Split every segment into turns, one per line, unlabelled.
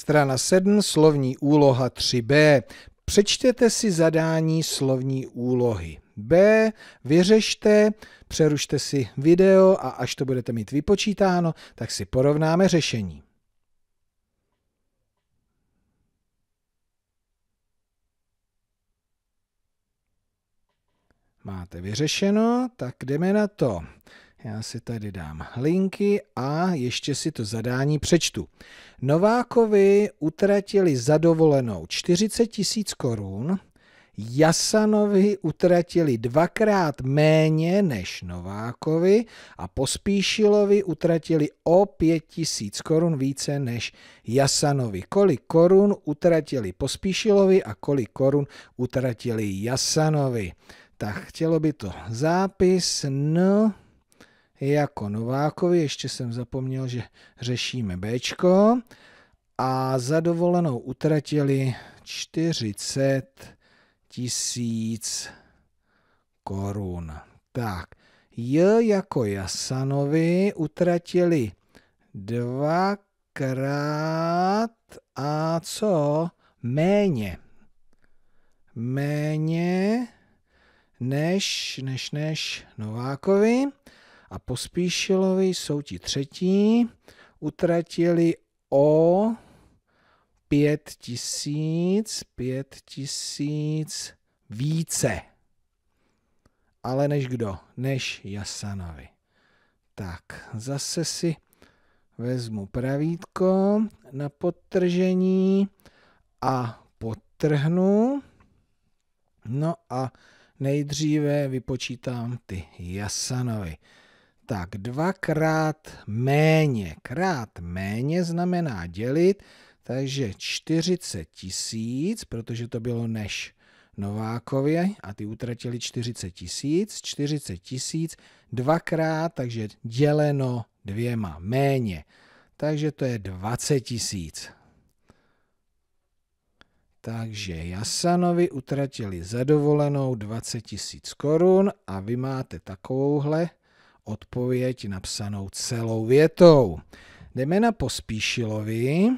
Strana 7, slovní úloha 3b. Přečtěte si zadání slovní úlohy. B, vyřešte, přerušte si video a až to budete mít vypočítáno, tak si porovnáme řešení. Máte vyřešeno, tak jdeme na to. Já si tady dám linky a ještě si to zadání přečtu. Novákovi utratili za dovolenou 40 tisíc korun, Jasanovi utratili dvakrát méně než Novákovi a Pospíšilovi utratili o 5 tisíc korun více než Jasanovi. Kolik korun utratili Pospíšilovi a kolik korun utratili Jasanovi? Tak chtělo by to zápis, no jako Novákovi, ještě jsem zapomněl, že řešíme B, a za dovolenou utratili 40 tisíc korun. Tak, J jako Jasanovi utratili dvakrát a co? Méně. Méně než, než, než Novákovi a Pospíšilovi jsou ti třetí, utratili o pět tisíc, pět tisíc více. Ale než kdo? Než Jasanovi. Tak, zase si vezmu pravítko na podtržení a potrhnu. No a nejdříve vypočítám ty Jasanovi tak dvakrát méně. Krát méně znamená dělit, takže 40 tisíc, protože to bylo než Novákově a ty utratili 40 tisíc, 40 tisíc dvakrát, takže děleno dvěma, méně. Takže to je 20 tisíc. Takže Jasanovi utratili zadovolenou 20 tisíc korun a vy máte takovouhle odpověď napsanou celou větou. Jdeme na Pospíšilovi.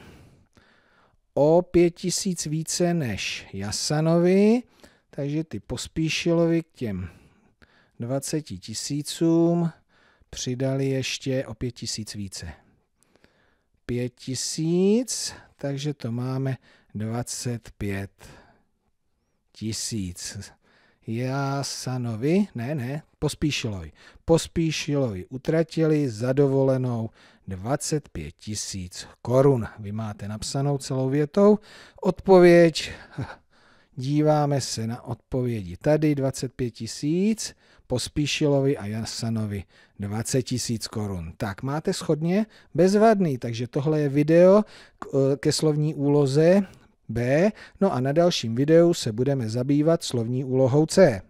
O 5000 více než Jasanovi, takže ty Pospíšilovi k těm 20 tisícům přidali ještě o 5000 více. 5000, takže to máme 25 tisíc. Jasanovi, ne, ne, Pospíšilovi. Pospíšilovi utratili za dovolenou 25 tisíc korun. Vy máte napsanou celou větou. Odpověď, díváme se na odpovědi. Tady 25 tisíc, Pospíšilovi a Jasanovi 20 tisíc korun. Tak, máte schodně? Bezvadný, takže tohle je video eh, ke slovní úloze B, no a na dalším videu se budeme zabývat slovní úlohou C.